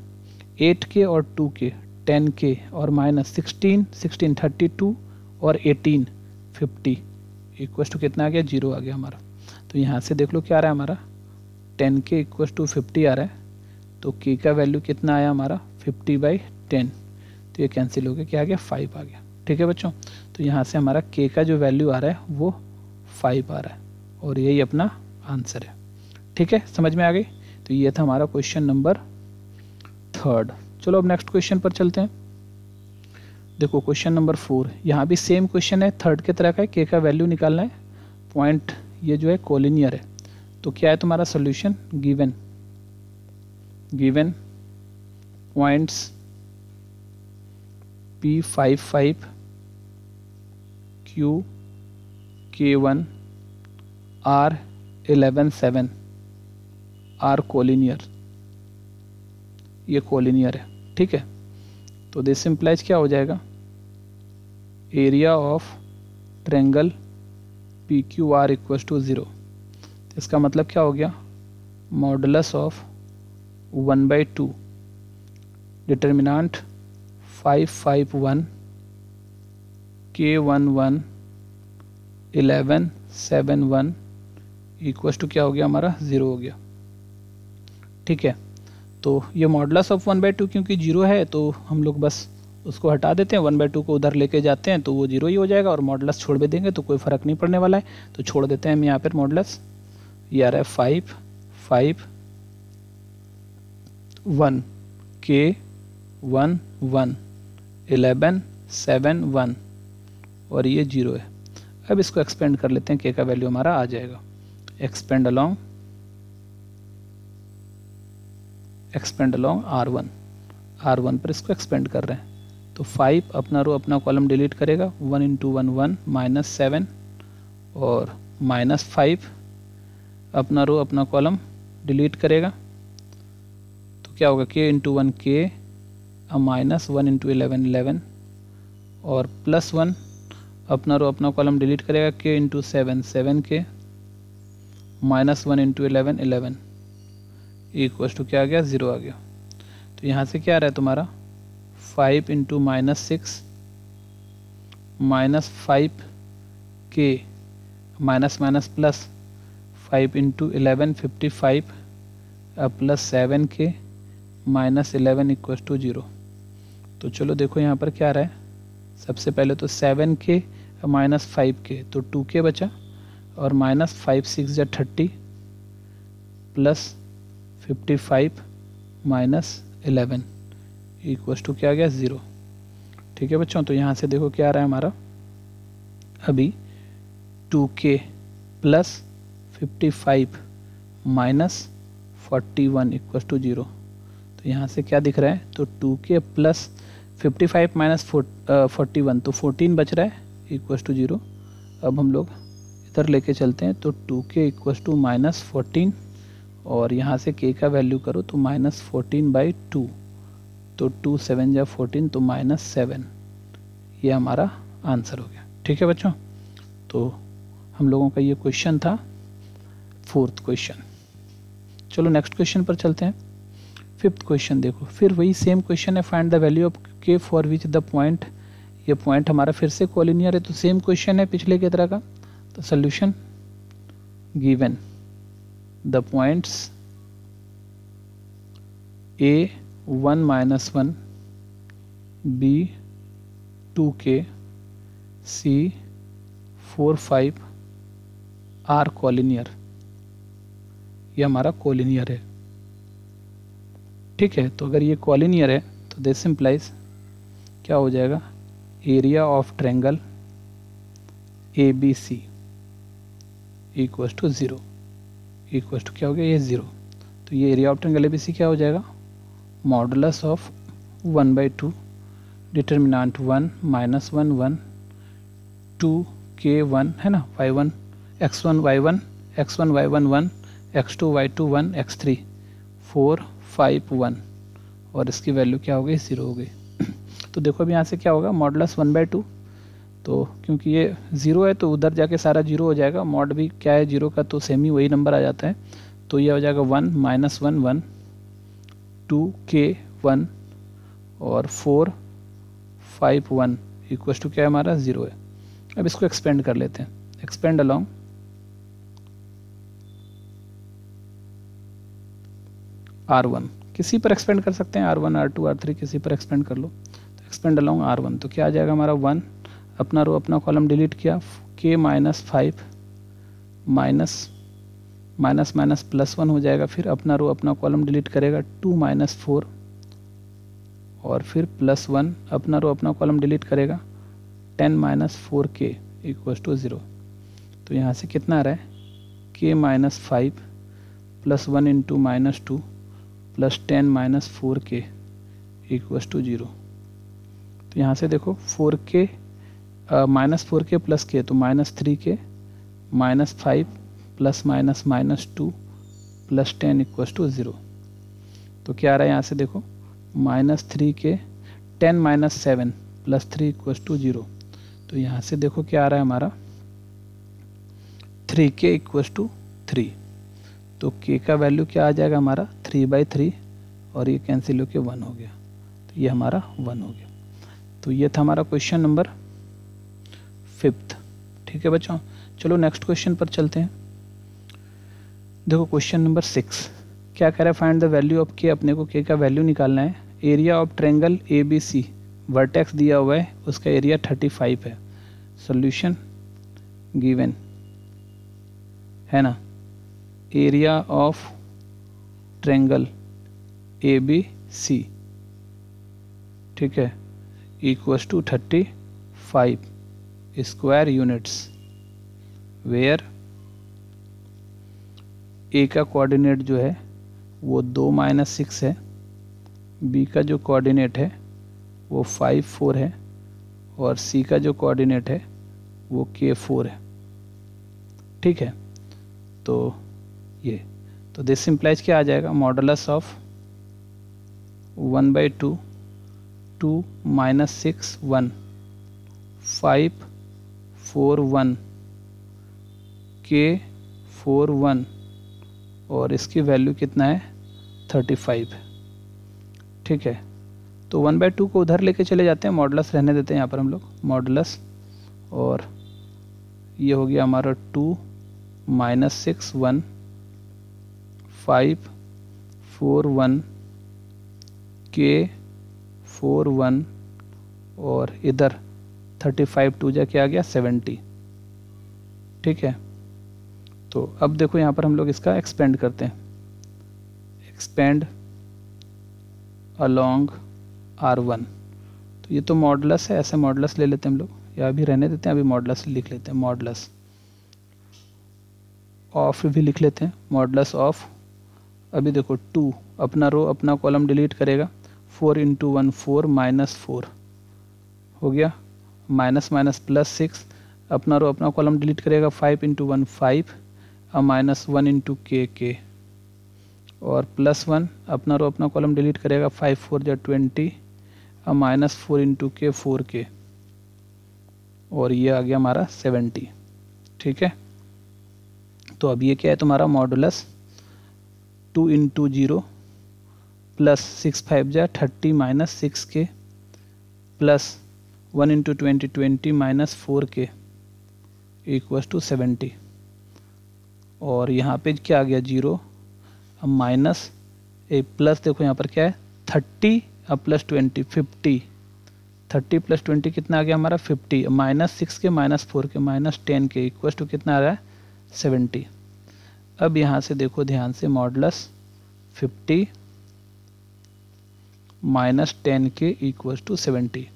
एट के और टू के टेन के और minus sixteen sixteen thirty two और एटीन फिफ्टी इक्वस टू कितना आ गया जीरो आ गया हमारा तो यहाँ से देख लो क्या आ रहा है हमारा ten k equals to fifty आ रहा है तो के का वैल्यू कितना आया हमारा फिफ्टी बाई टेन तो ये कैंसिल हो गया क्या आ गया फाइव आ गया ठीक है बच्चों तो यहाँ से हमारा के का जो वैल्यू आ रहा है वो फाइव आ रहा है और यही अपना आंसर है ठीक है समझ में आ गई तो ये था हमारा क्वेश्चन नंबर थर्ड चलो अब नेक्स्ट क्वेश्चन पर चलते हैं देखो क्वेश्चन नंबर फोर यहाँ भी सेम क्वेश्चन है थर्ड के तरह का है के का वैल्यू निकालना है पॉइंट ये जो है कोलिनियर है तो क्या है तुम्हारा solution given given points P five five Q k one R eleven seven are collinear ये कोलिनियर है ठीक है तो दिस इम्प्लाइज क्या हो जाएगा area of triangle P Q R equal to zero इसका मतलब क्या हो गया modulus of one by two determinant five five one k one one eleven seven one equals to क्या हो गया हमारा ज़ीरो हो गया ठीक है तो ये modulus of one by two क्योंकि जीरो है तो हम लोग बस उसको हटा देते हैं वन बाई टू को उधर लेके जाते हैं तो वो जीरो ही हो जाएगा और मॉडलस छोड़ भी देंगे तो कोई फ़र्क नहीं पड़ने वाला है तो छोड़ देते हैं हम यहाँ पर मॉडलस ये आ रहा है five five one k one one eleven seven one और ये जीरो है अब इसको एक्सपेंड कर लेते हैं के का वैल्यू हमारा आ जाएगा expand along expand along R one R one पर इसको एक्सपेंड कर रहे हैं तो फाइव अपना रो अपना कॉलम डिलीट करेगा one into one one minus seven और माइनस फाइव अपना रो अपना कॉलम डिलीट करेगा तो क्या होगा k into one k minus one into eleven eleven और प्लस वन अपना रो अपना कॉलम डिलीट करेगा k into seven seven k minus one into eleven eleven equals to क्या आ गया ज़ीरो आ गया तो यहाँ से क्या आ रहा है तुम्हारा five into minus six minus five k minus minus plus five into eleven fifty five plus seven k minus eleven equals to zero तो चलो देखो यहाँ पर क्या आ रहा है सबसे पहले तो सेवन के माइनस फाइव के तो टू के बचा और माइनस फाइव सिक्स या thirty plus fifty five minus eleven equals to क्या आ गया ज़ीरो ठीक है बच्चों तो यहाँ से देखो क्या आ रहा है हमारा अभी two k plus fifty five minus forty one equals to zero तो यहाँ से क्या दिख रहा है तो two k plus fifty five minus forty one तो फोर्टीन बच रहा है इक्व टू जीरो अब हम लोग इधर लेके चलते हैं तो टू के इक्व टू माइनस फोर्टीन और यहाँ से के का वैल्यू करो तो माइनस फोर्टीन बाई टू तो टू सेवन या फोर्टीन तो माइनस सेवन ये हमारा आंसर हो गया ठीक है बच्चों तो हम लोगों का ये क्वेश्चन था फोर्थ क्वेश्चन चलो नेक्स्ट क्वेश्चन पर चलते हैं फिफ्थ क्वेश्चन देखो फिर वही सेम क्वेश्चन है find the value of k for which the point ये पॉइंट हमारा फिर से कॉलिनियर है तो सेम क्वेश्चन है पिछले की तरह का तो solution given the points A one minus one B two k C four five are collinear ये हमारा कॉलिनियर है ठीक है तो अगर ये कॉलिनियर है तो दिस इम्प्लाइज क्या हो जाएगा area of triangle ABC equals to zero equals to क्या हो गया ये ज़ीरो तो ये area of triangle A B C क्या हो जाएगा modulus of one by two determinant one minus one one two k one है ना Y one x one Y one x one Y one one x two Y two one x three four five one और इसकी वैल्यू क्या हो गई ज़ीरो हो गई तो देखो अभी यहाँ से क्या होगा मॉडलस वन बाई टू तो क्योंकि ये ज़ीरो है तो उधर जाके सारा जीरो हो जाएगा मॉड भी क्या है जीरो का तो सेम ही वही नंबर आ जाता है तो ये हो जाएगा one minus one one two k one और four five one equals to क्या है हमारा ज़ीरो है अब इसको एक्सपेंड कर लेते हैं एक्सपेंड अलॉन्ग आर वन किसी पर एक्सपेंड कर सकते हैं R one R two R three किसी पर एक्सपेंड कर लो एक्सपेंड अलॉन्ग आर वन तो क्या आ जाएगा हमारा वन अपना रो अपना कॉलम डिलीट किया k minus five minus minus minus plus one हो जाएगा फिर अपना रो अपना कॉलम डिलीट करेगा टू माइनस फोर और फिर प्लस वन अपना रो अपना कॉलम डिलीट करेगा ten minus four k equals to zero तो यहाँ से कितना आ रहा है k minus five plus one into minus two plus ten minus four k equals to zero तो यहाँ से देखो फोर के माइनस फोर के प्लस के तो minus three k minus five plus minus minus two plus ten equals to zero तो क्या आ रहा है यहाँ से देखो minus three k ten minus seven plus three equals to zero तो यहाँ से देखो क्या आ रहा है हमारा थ्री के इक्वस टू थ्री तो के का वैल्यू क्या आ जाएगा हमारा थ्री बाई थ्री और ये कैंसिल होकर वन हो गया तो ये हमारा वन हो गया तो ये था हमारा क्वेश्चन नंबर फिफ्थ ठीक है बच्चों चलो नेक्स्ट क्वेश्चन पर चलते हैं देखो क्वेश्चन नंबर सिक्स क्या कह रहा है फाइंड द वैल्यू ऑफ के अपने को के का वैल्यू निकालना है area of triangle A B C vertex दिया हुआ है उसका एरिया थर्टी फाइव है सोल्यूशन गिवेन है ना area of triangle A B C ठीक है two thirty five square units where A का कोऑर्डिनेट जो है वो दो माइनस सिक्स है बी का जो कोऑर्डिनेट है वो फाइव फोर है और सी का जो कोऑर्डिनेट है वो के फोर है ठीक है तो ये तो दिस इम्प्लाइज क्या आ जाएगा modulus of one by two two minus six one five four one k four one और इसकी वैल्यू कितना है थर्टी फाइव ठीक है तो वन बाई टू को उधर लेके चले जाते हैं मॉडलस रहने देते हैं यहाँ पर हम लोग मॉडलस और ये हो गया हमारा two minus six one five four one k four one और इधर थर्टी फाइव टू जा क्या आ गया सेवेंटी ठीक है तो अब देखो यहाँ पर हम लोग इसका एक्सपेंड करते हैं एक्सपेंड अलोंग आर वन तो ये तो मॉडलस है ऐसे मॉडलस ले लेते हैं हम लोग या अभी रहने देते हैं अभी मॉडलस लिख लेते हैं मॉडलस ऑफ भी लिख लेते हैं मॉडलस ऑफ अभी देखो टू अपना रो अपना कॉलम डिलीट करेगा four into one four minus four हो गया माइनस माइनस प्लस सिक्स अपना रो अपना कॉलम डिलीट करेगा फाइव इंटू वन फाइव और minus one into k k और प्लस वन अपना रो अपना कॉलम डिलीट करेगा फाइव फोर या ट्वेंटी और minus four into k four k और ये आ गया हमारा सेवेंटी ठीक है तो अब ये क्या है तुम्हारा modulus two into zero plus six five जा thirty minus six k plus one into twenty twenty minus four k equals to seventy और यहाँ पे क्या आ गया जीरो अब माइनस ए प्लस देखो यहाँ पर क्या है थर्टी अब plus twenty fifty thirty plus twenty कितना आ गया हमारा fifty minus six k minus four k minus ten k equals to कितना आ रहा है सेवेंटी अब यहाँ से देखो ध्यान से modulus fifty minus ten k equal to seventy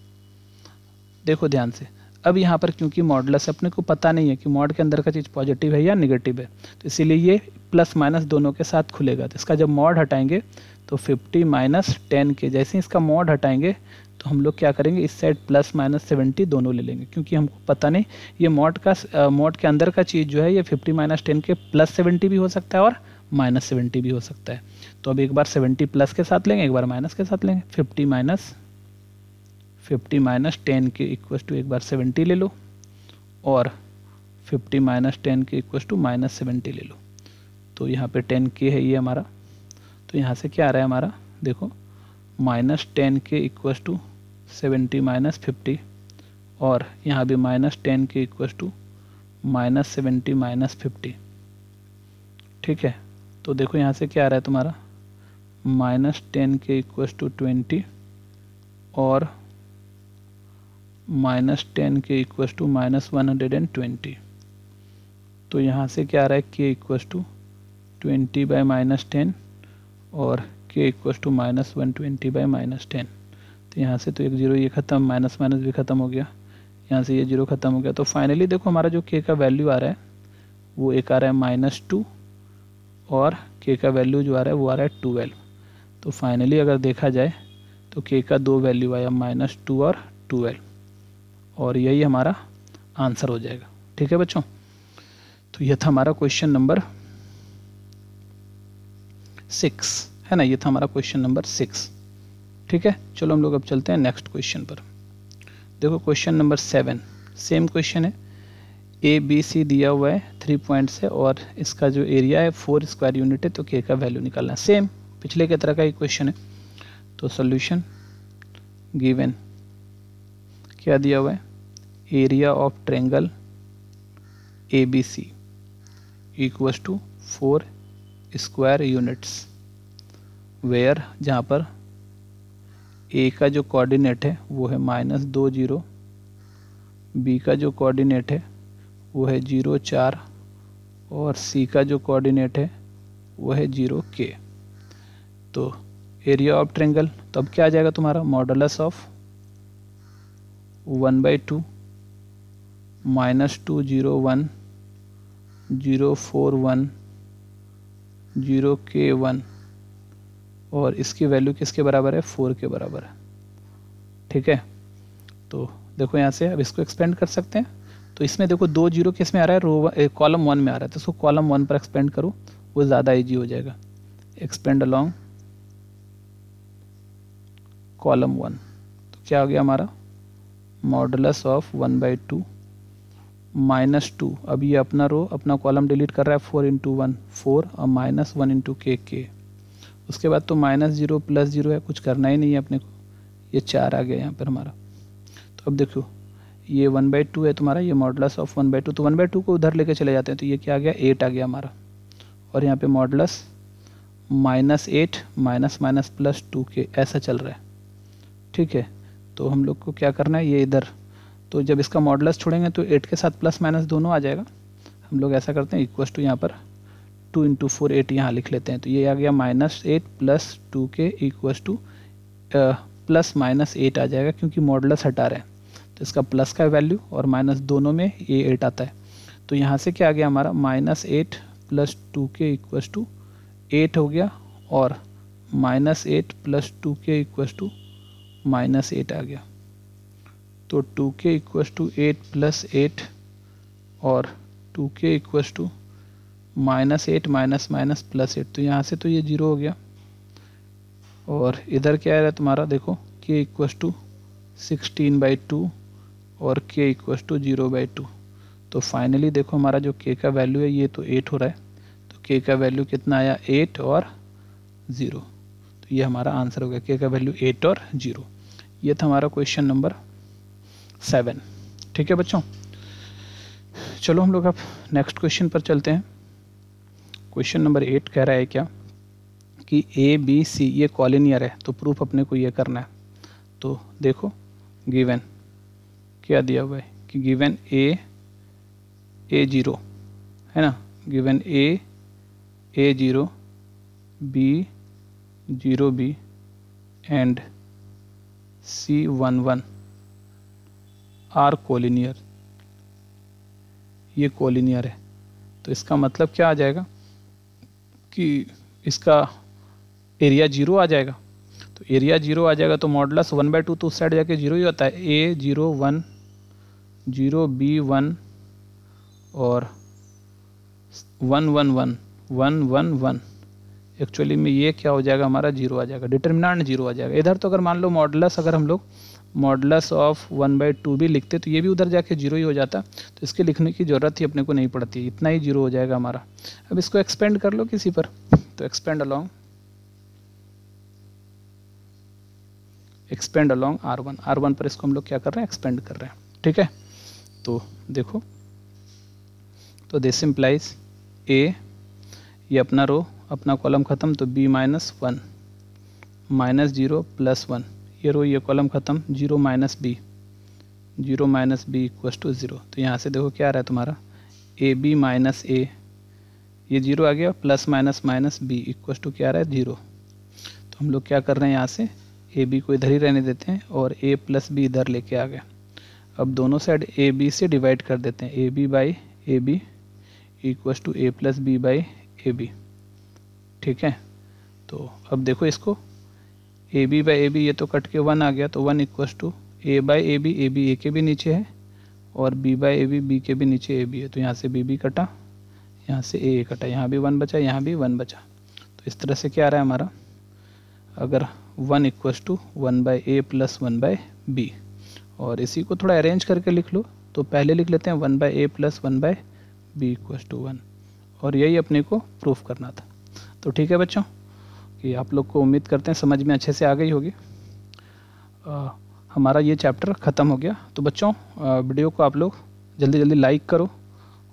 देखो ध्यान से अब यहाँ पर क्योंकि मॉडलस अपने को पता नहीं है कि मॉड के अंदर का चीज़ पॉजिटिव है या निगेटिव है तो इसीलिए ये प्लस माइनस दोनों के साथ खुलेगा तो इसका जब मॉड हटाएंगे तो फिफ्टी माइनस टेन के जैसे ही इसका मॉड हटाएंगे तो हम लोग क्या करेंगे इस साइड प्लस माइनस सेवेंटी दोनों ले लेंगे क्योंकि हमको पता नहीं ये मॉड का मॉड के अंदर का चीज़ जो है ये fifty minus ten k plus seventy भी हो सकता है और माइनस सेवेंटी भी हो सकता है तो अब एक बार सेवेंटी प्लस के साथ लेंगे एक बार माइनस के साथ लेंगे fifty minus fifty minus ten k equal to एक बार सेवेंटी ले लो और fifty minus ten k equal to minus seventy ले लो तो यहाँ पे टेन के है ये हमारा तो यहाँ से क्या आ रहा है हमारा देखो minus ten k equal to seventy minus fifty और यहाँ भी minus ten k equal to minus seventy minus fifty ठीक है तो देखो यहाँ से क्या आ रहा है तुम्हारा minus ten k equal to twenty और minus ten k equals to minus one hundred and twenty तो यहाँ से क्या आ रहा है k equals to twenty by minus ten और k equals to minus one twenty by minus ten तो यहाँ से तो एक जीरो ये ख़त्म माइनस माइनस भी ख़त्म हो गया यहाँ से ये जीरो ख़त्म हो गया तो फाइनली देखो हमारा जो के का वैल्यू आ रहा है वो एक आ रहा है माइनस टू और के का वैल्यू जो आ रहा है वो आ रहा है ट्वेल्व तो फाइनली अगर देखा जाए तो के का दो वैल्यू आया माइनस टू और ट्वेल्व और यही हमारा आंसर हो जाएगा ठीक है बच्चों तो यह था हमारा क्वेश्चन नंबर सिक्स है ना ये था हमारा क्वेश्चन नंबर सिक्स ठीक है चलो हम लोग अब चलते हैं नेक्स्ट क्वेश्चन पर देखो question number seven same question है ए बी सी दिया हुआ है थ्री पॉइंट्स है और इसका जो एरिया है फोर स्क्वायर यूनिट है तो के का वैल्यू निकालना सेम पिछले के तरह का ही क्वेश्चन है तो सोल्यूशन गिवन क्या दिया हुआ है area of triangle A B C equals to four square units where जहाँ पर ए का जो कोऑर्डिनेट है वो है माइनस दो जीरो बी का जो कोऑर्डिनेट है वो है जीरो चार और सी का जो कोऑर्डिनेट है वो है जीरो के तो एरिया ऑफ ट्रेंगल तो अब क्या आ जाएगा तुम्हारा modulus of one by two minus two zero one zero four one zero k one और इसकी वैल्यू किसके बराबर है फोर के बराबर है ठीक है तो देखो यहाँ से अब इसको एक्सपेंड कर सकते हैं तो इसमें देखो दो जीरो किस में आ रहा है रो कॉलम वन में आ रहा है तो इसको कॉलम वन पर एक्सपेंड करो वो ज़्यादा ईजी हो जाएगा एक्सपेंड अलॉन्ग कॉलम वन तो क्या हो गया हमारा modulus of one by two minus two अब ये अपना रो अपना कॉलम डिलीट कर रहा है फोर इंटू वन फोर और minus one into k k उसके बाद तो माइनस जीरो प्लस जीरो है कुछ करना ही नहीं है अपने को ये चार आ गया यहाँ पर हमारा तो अब देखो ये वन बाई टू है तुम्हारा ये modulus of one by two तो वन बाई टू को उधर लेके चले जाते हैं तो ये क्या आ गया एट आ गया हमारा और यहाँ पे modulus minus eight minus minus plus two k ऐसा चल रहा है ठीक है तो हम लोग को क्या करना है ये इधर तो जब इसका मॉडलस छोड़ेंगे तो एट के साथ प्लस माइनस दोनों आ जाएगा हम लोग ऐसा करते हैं इक्वस टू यहाँ पर टू इंटू फोर एट यहाँ लिख लेते हैं तो ये आ गया minus eight plus two k equals to plus minus eight आ जाएगा क्योंकि मॉडलस हटा रहे हैं तो इसका प्लस का वैल्यू और माइनस दोनों में ये एट आता है तो यहाँ से क्या आ गया हमारा minus eight plus two k equals to eight हो गया और minus eight plus two k equals to minus eight आ गया तो two k equals to eight plus eight और two k equals to minus eight minus minus plus eight तो यहाँ से तो ये जीरो हो गया और इधर क्या आ रहा है तुम्हारा देखो k equals to sixteen by two और k equal to zero by two तो फाइनली देखो हमारा जो के का वैल्यू है ये तो एट हो रहा है तो के का वैल्यू कितना आया एट और ज़ीरो तो ये हमारा आंसर हो गया के का वैल्यू एट और ज़ीरो ये था हमारा क्वेश्चन नंबर सेवन ठीक है बच्चों चलो हम लोग अब नेक्स्ट क्वेश्चन पर चलते हैं क्वेश्चन नंबर एट कह रहा है क्या कि ए बी सी ये कॉलिनियर है तो प्रूफ अपने को ये करना है तो देखो गिवन क्या दिया हुआ है कि गिवन ए ए जीरो है ना given A a zero B zero b and C one one are collinear ये कोलिनियर है तो इसका मतलब क्या आ जाएगा कि इसका एरिया जीरो आ जाएगा तो एरिया जीरो आ जाएगा तो मॉडलस वन बाई टू तो उस साइड जाके जीरो ही होता है a zero one zero b one और one one one one one one actually में ये क्या हो जाएगा हमारा जीरो आ जाएगा डिटर्मिनाट जीरो आ जाएगा इधर तो अगर मान लो मॉडलस अगर हम लोग modulus of one by two भी लिखते तो ये भी उधर जाके जीरो ही हो जाता तो इसके लिखने की ज़रूरत ही अपने को नहीं पड़ती इतना ही जीरो हो जाएगा हमारा अब इसको एक्सपेंड कर लो किसी पर तो expand along expand along R one R one पर इसको हम लोग क्या कर रहे हैं एक्सपेंड कर रहे हैं ठीक है तो देखो तो दिस इम्प्लाइज ए ये अपना रो अपना कॉलम ख़त्म तो b minus one minus zero plus one ये रो ये कॉलम ख़त्म zero minus b zero minus b equals to zero तो यहाँ से देखो क्या आ रहा है तुम्हारा ए बी माइनस ए ये जीरो आ गया plus minus minus b equals to क्या आ रहा है जीरो तो हम लोग क्या कर रहे हैं यहाँ से ए बी को इधर ही रहने देते हैं और ए प्लस बी इधर लेके आ गया अब दोनों साइड ए बी से डिवाइड कर देते हैं a b by a b equals to a plus b by a b ठीक है तो अब देखो इसको a b by a b ये तो कट के वन आ गया तो one equals to a by a b a b a के भी नीचे है और b by a b b के भी नीचे ए बी है तो यहाँ से बी बी कटा यहाँ से ए ए कटा यहाँ भी वन बचा यहाँ भी वन बचा तो इस तरह से क्या आ रहा है हमारा अगर one equals to one by a plus one by b और इसी को थोड़ा अरेंज करके लिख लो तो पहले लिख लेते हैं one by a plus one by b equals to one और यही अपने को प्रूफ करना था तो ठीक है बच्चों कि आप लोग को उम्मीद करते हैं समझ में अच्छे से आ गई होगी हमारा ये चैप्टर ख़त्म हो गया तो बच्चों आ, वीडियो को आप लोग जल्दी जल्दी लाइक करो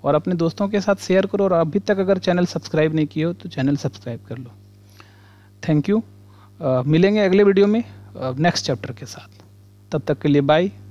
और अपने दोस्तों के साथ शेयर करो और अभी तक अगर चैनल सब्सक्राइब नहीं किए हो तो चैनल सब्सक्राइब कर लो थैंक यू आ, मिलेंगे अगले वीडियो में नेक्स्ट चैप्टर के साथ तब तक के लिए बाय